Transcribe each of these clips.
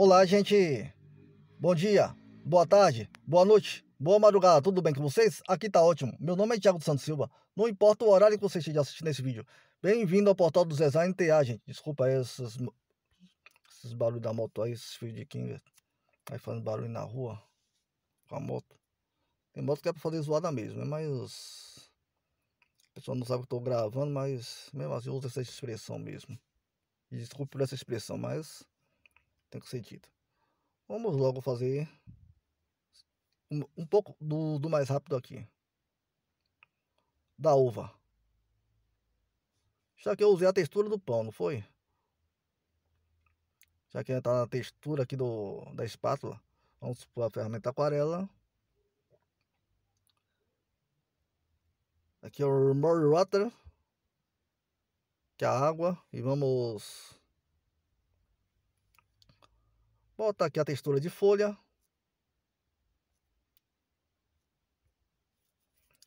Olá, gente. Bom dia, boa tarde, boa noite, boa madrugada. Tudo bem com vocês? Aqui tá ótimo. Meu nome é Thiago Santos Silva. Não importa o horário que você esteja assistindo esse vídeo. Bem-vindo ao portal do Design TA, gente. Desculpa esses, esses barulhos da moto aí, esses filhos de quem vai fazendo barulho na rua com a moto. Tem moto que é pra fazer zoada mesmo, né? mas a pessoa não sabe que eu tô gravando, mas mesmo assim usa essa expressão mesmo. Desculpe por essa expressão, mas tem que ser dito. Vamos logo fazer um, um pouco do, do mais rápido aqui. Da uva. Já que eu usei a textura do pão, não foi? Já que está na textura aqui do, da espátula. Vamos supor a ferramenta aquarela. Aqui é o more water. Que é a água. E vamos Bota aqui a textura de folha.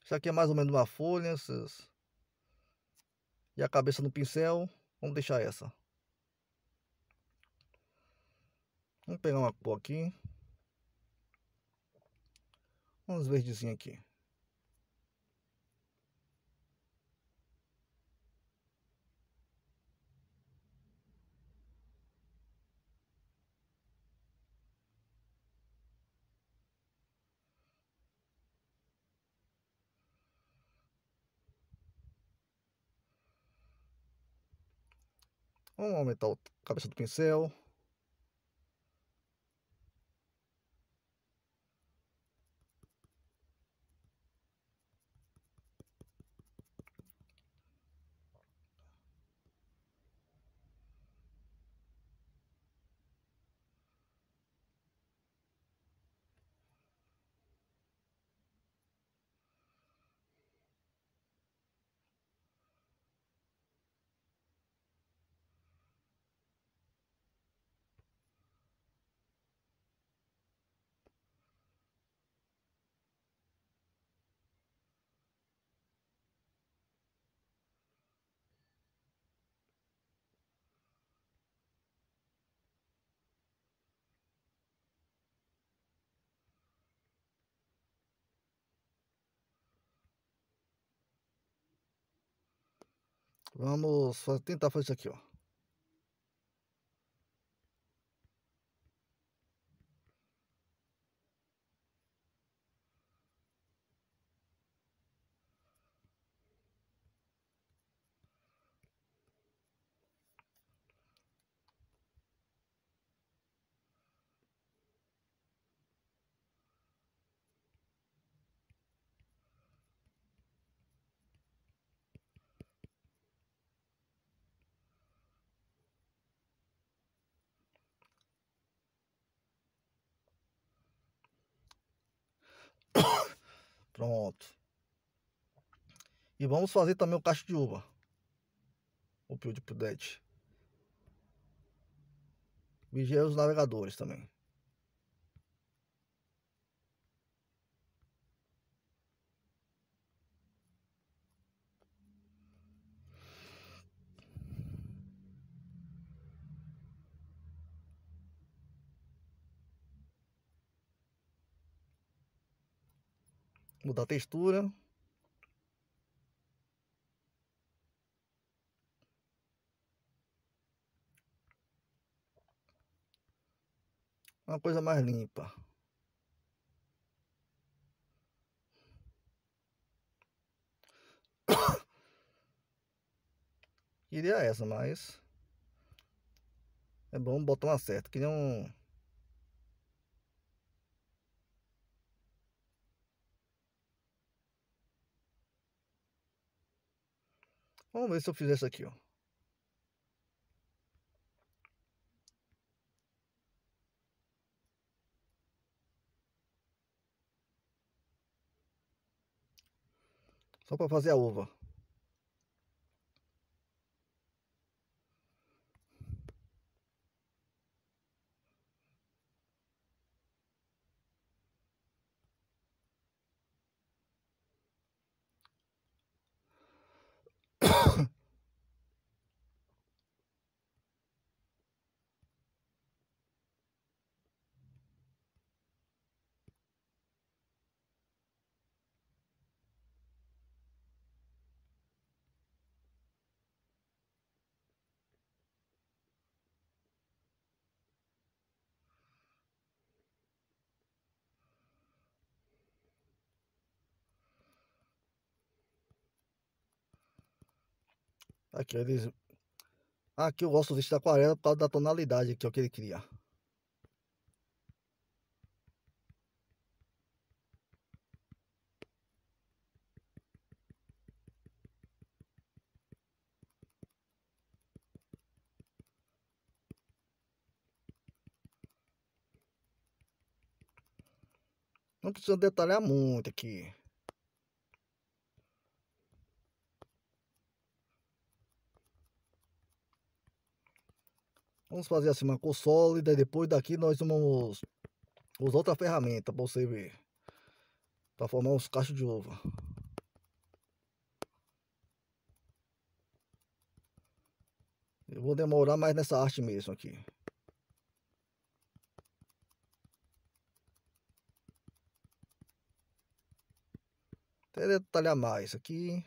Isso aqui é mais ou menos uma folha. Essas... E a cabeça no pincel. Vamos deixar essa. Vamos pegar uma cor aqui. Vamos verdezinho aqui. Vamos aumentar a cabeça do pincel. Vamos tentar fazer isso aqui, ó. Pronto. E vamos fazer também o cacho de uva. O pio de pudete. Vigia os navegadores também. mudar a textura. Uma coisa mais limpa. Queria essa, mas é bom botar uma certa. que um Vamos ver se eu fizer isso aqui, ó. Só para fazer a uva. Aqui, eles... aqui eu gosto deste da aquarela por causa da tonalidade aqui é o que ele cria. Não precisa detalhar muito aqui. vamos fazer assim, uma sólida. E depois daqui nós vamos usar outra ferramenta para você ver. Para formar uns cachos de uva. Eu vou demorar mais nessa arte mesmo aqui. Até detalhar mais aqui.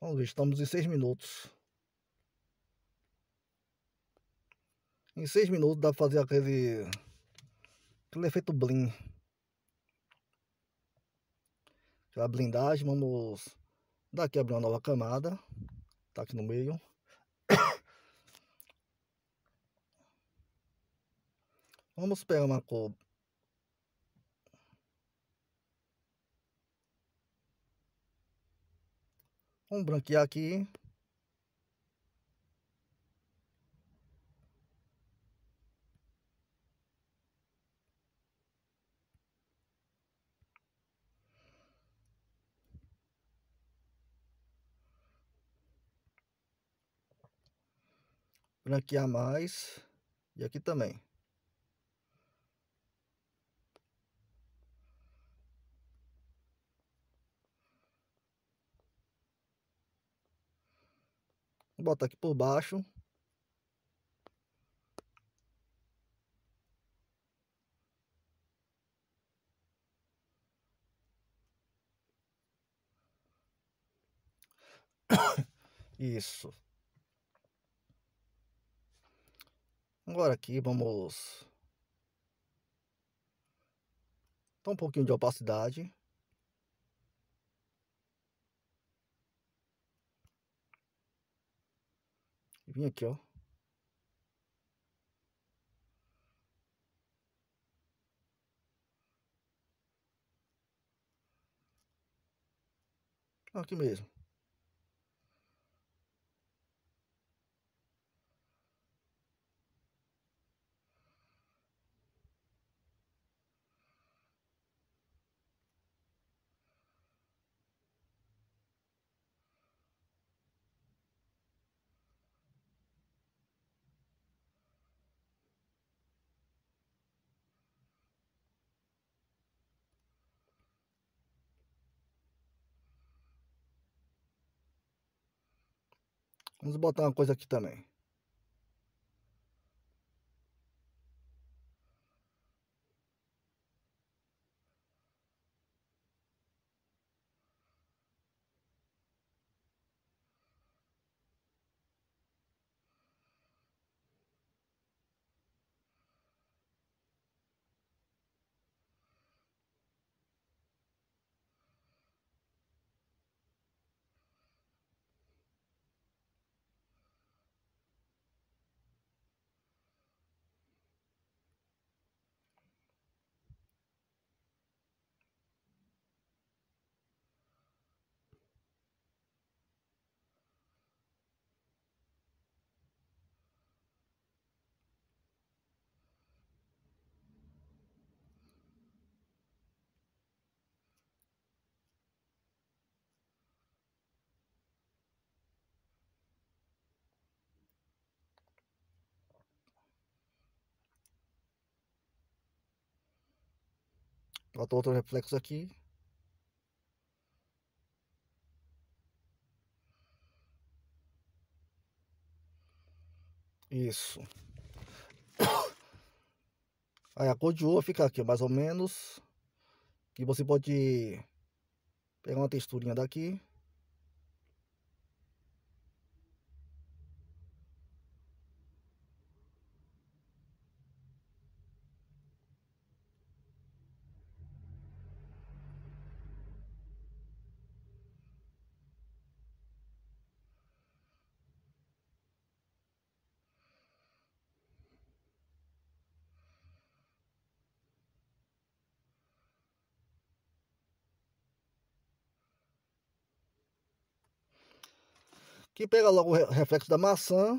Vamos ver, estamos em 6 minutos. Em 6 minutos dá pra fazer aquele, aquele efeito bling. a blindagem, vamos daqui abrir uma nova camada. Tá aqui no meio. Vamos pegar uma cor Vamos branquear aqui. franquear mais e aqui também. Vou botar aqui por baixo. Isso. Agora aqui vamos... dar um pouquinho de opacidade. vem vim aqui, ó. Aqui mesmo. Vamos botar uma coisa aqui também. Tá Bota outro reflexo aqui. Isso. Aí a cor de ouro fica aqui, mais ou menos. Que você pode pegar uma texturinha daqui. que pega logo o reflexo da maçã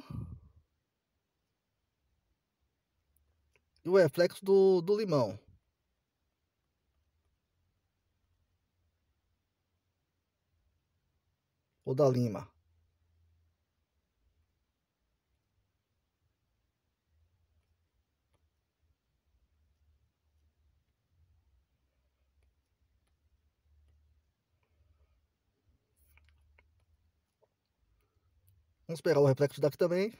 e o reflexo do, do limão. Ou da lima. Vamos pegar o reflexo daqui também.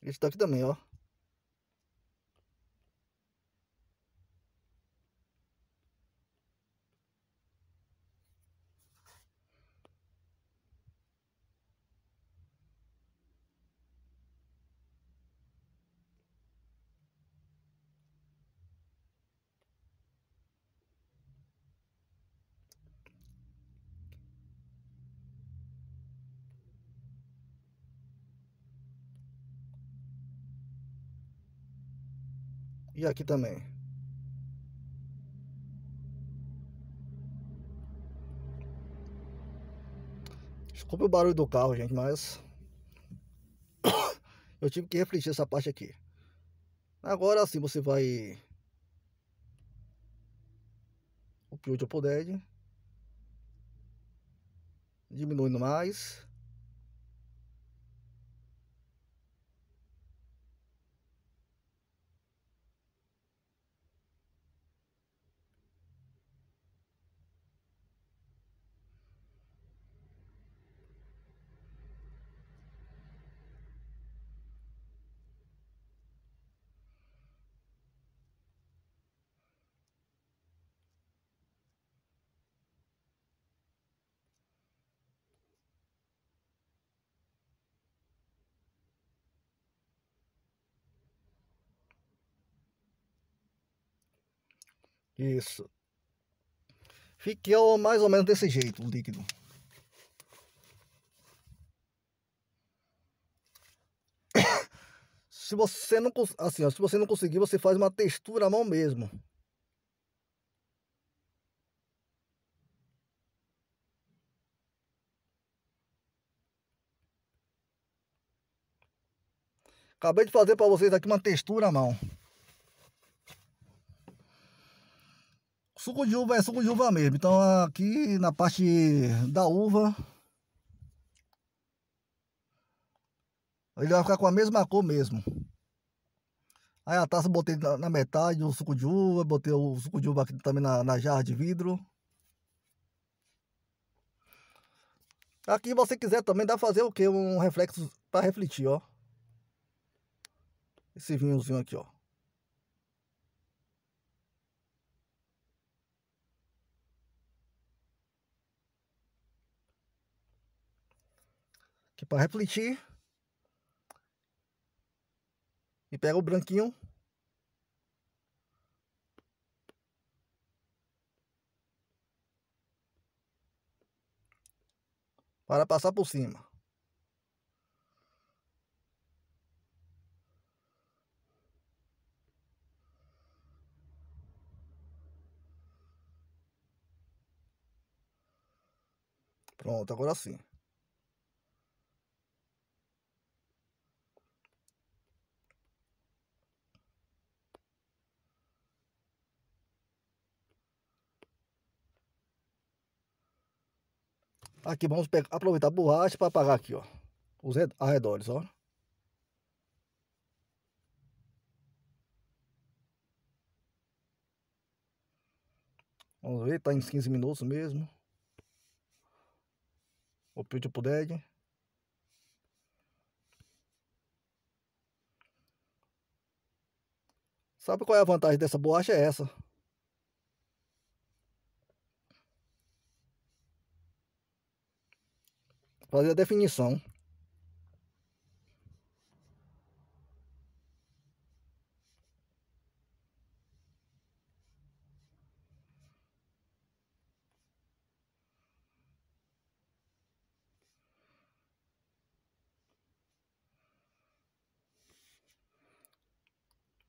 Esse daqui também, ó. E aqui também. Desculpe o barulho do carro, gente, mas... Eu tive que refletir essa parte aqui. Agora sim, você vai... O Pure Apple Dead. Diminuindo mais. Isso. Ficou mais ou menos desse jeito o líquido. se você não assim, ó, se você não conseguir, você faz uma textura à mão mesmo. Acabei de fazer para vocês aqui uma textura à mão. Suco de uva é suco de uva mesmo. Então aqui na parte da uva. Ele vai ficar com a mesma cor mesmo. Aí a taça eu botei na, metade o suco de uva, botei o suco de uva aqui também na, na jarra de vidro. Aqui você quiser também dá pra fazer o que? Um reflexo para refletir, ó. Esse vinhozinho aqui, ó. para refletir. E pega o branquinho. Para passar por cima. Pronto, agora sim. Aqui vamos pegar, aproveitar a borracha para apagar aqui, ó. Os arredores, ó. Vamos ver, tá em 15 minutos mesmo. O pitch pro dead. Sabe qual é a vantagem dessa borracha? É essa. fazer a definição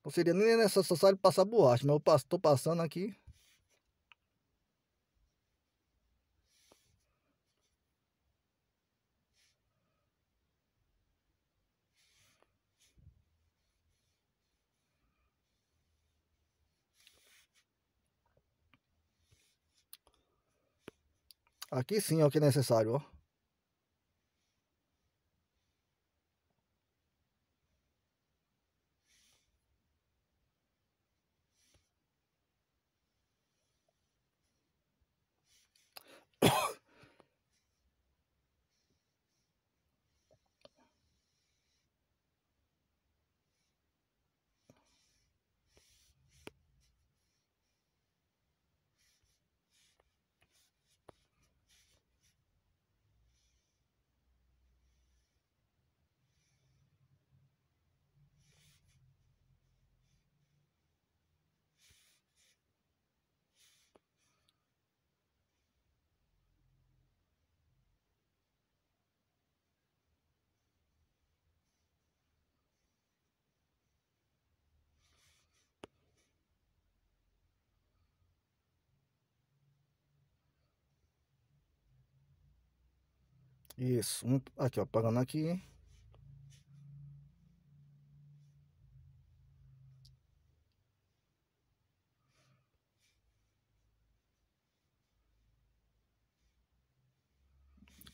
Não seria nem necessário passar borracha, mas eu estou passando aqui. Aqui sim é o que é necessário, ó. Isso, um, aqui ó, pagando aqui.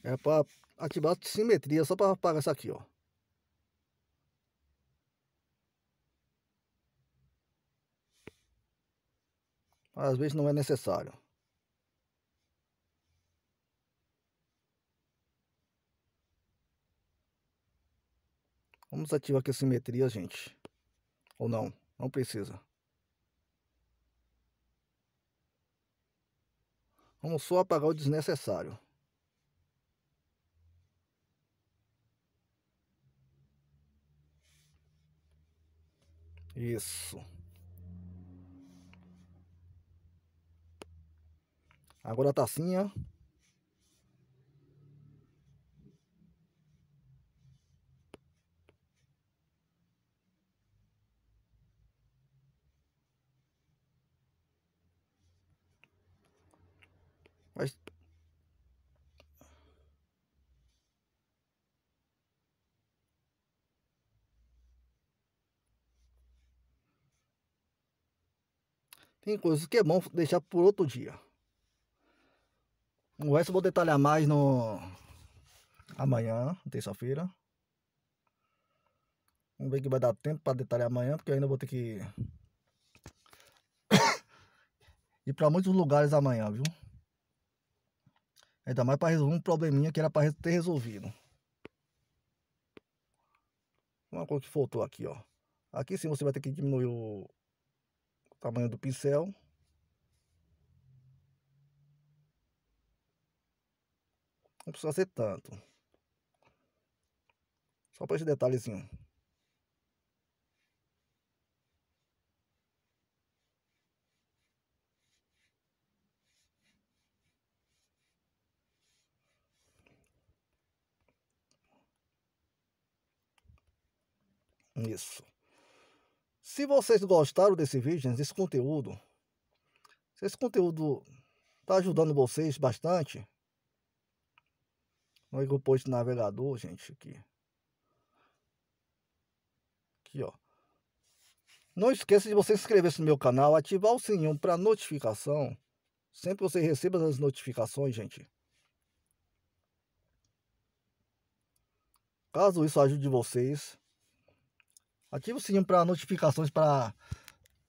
É para ativar a simetria, só para apagar isso aqui, ó. Às vezes não é necessário. Vamos ativar aqui a simetria, gente. Ou não, não precisa. Vamos só apagar o desnecessário. Isso. Agora tá a assim, tacinha Mas... Tem coisas que é bom deixar por outro dia. O resto eu vou detalhar mais no amanhã, terça-feira. Vamos ver que vai dar tempo para detalhar amanhã, porque eu ainda vou ter que ir para muitos lugares amanhã, viu? Ainda mais para resolver um probleminha que era para ter resolvido. Uma coisa que faltou aqui, ó. Aqui sim você vai ter que diminuir o tamanho do pincel. Não precisa ser tanto. Só para esse detalhezinho. nisso. Se vocês gostaram desse vídeo, desse conteúdo, se esse conteúdo está ajudando vocês bastante, no post de navegador, gente, aqui. Aqui, ó. Não esqueça de você inscrever-se no meu canal, ativar o sininho para notificação. Sempre que você receba as notificações, gente. Caso isso ajude vocês, Ativa o sininho para notificações para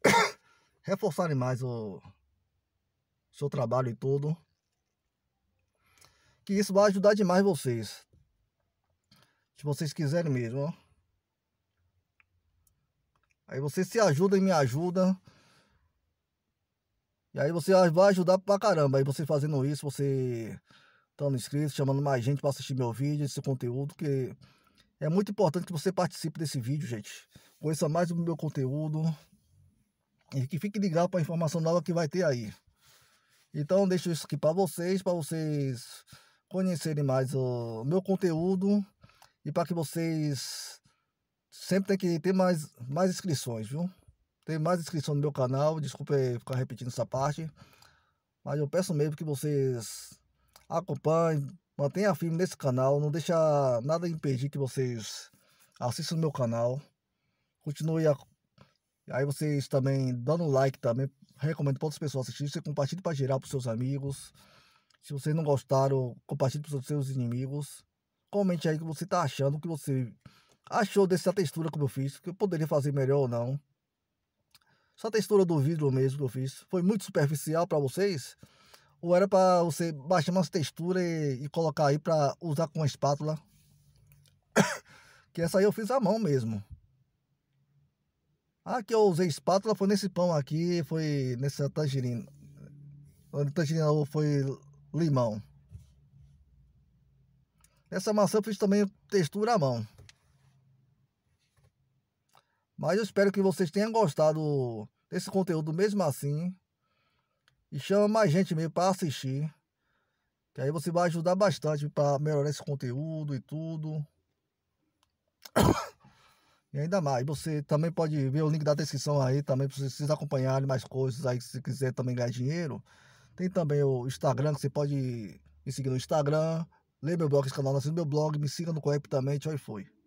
reforçarem mais o seu trabalho e tudo. Que isso vai ajudar demais vocês. Se vocês quiserem mesmo, ó. Aí vocês se ajudam e me ajudam. E aí você vai ajudar pra caramba. Aí você fazendo isso, você estando inscrito, chamando mais gente para assistir meu vídeo, esse conteúdo que é muito importante que você participe desse vídeo, gente. Conheça mais o meu conteúdo. E que fique ligado para a informação nova que vai ter aí. Então, deixo isso aqui para vocês, para vocês conhecerem mais o meu conteúdo e para que vocês sempre tem que ter mais, mais inscrições, viu? Tem mais inscrição no meu canal, desculpa ficar repetindo essa parte, mas eu peço mesmo que vocês acompanhem, Mantenha firme nesse canal, não deixa nada impedir que vocês assistam o meu canal. Continue a... Aí vocês também dando like também, recomendo para outras pessoas assistirem. Você compartilhe para gerar para os seus amigos. Se vocês não gostaram, compartilhe para os seus inimigos. Comente aí o que você está achando, o que você achou dessa textura que eu fiz, que eu poderia fazer melhor ou não. essa textura do vidro mesmo que eu fiz. Foi muito superficial para vocês? Ou era para você baixar umas texturas e, e colocar aí para usar com a espátula. que essa aí eu fiz à mão mesmo. Ah, que eu usei espátula foi nesse pão aqui, foi nessa tangerina. Tangerina foi limão. Essa maçã eu fiz também textura à mão. Mas eu espero que vocês tenham gostado desse conteúdo mesmo assim. E chama mais gente mesmo para assistir. Que aí você vai ajudar bastante para melhorar esse conteúdo e tudo. E ainda mais, você também pode ver o link da descrição aí também para vocês acompanharem mais coisas aí se quiser também ganhar dinheiro. Tem também o Instagram, que você pode me seguir no Instagram, Lê meu blog, esse canal, no meu blog, me siga no Coep também, tchau e foi.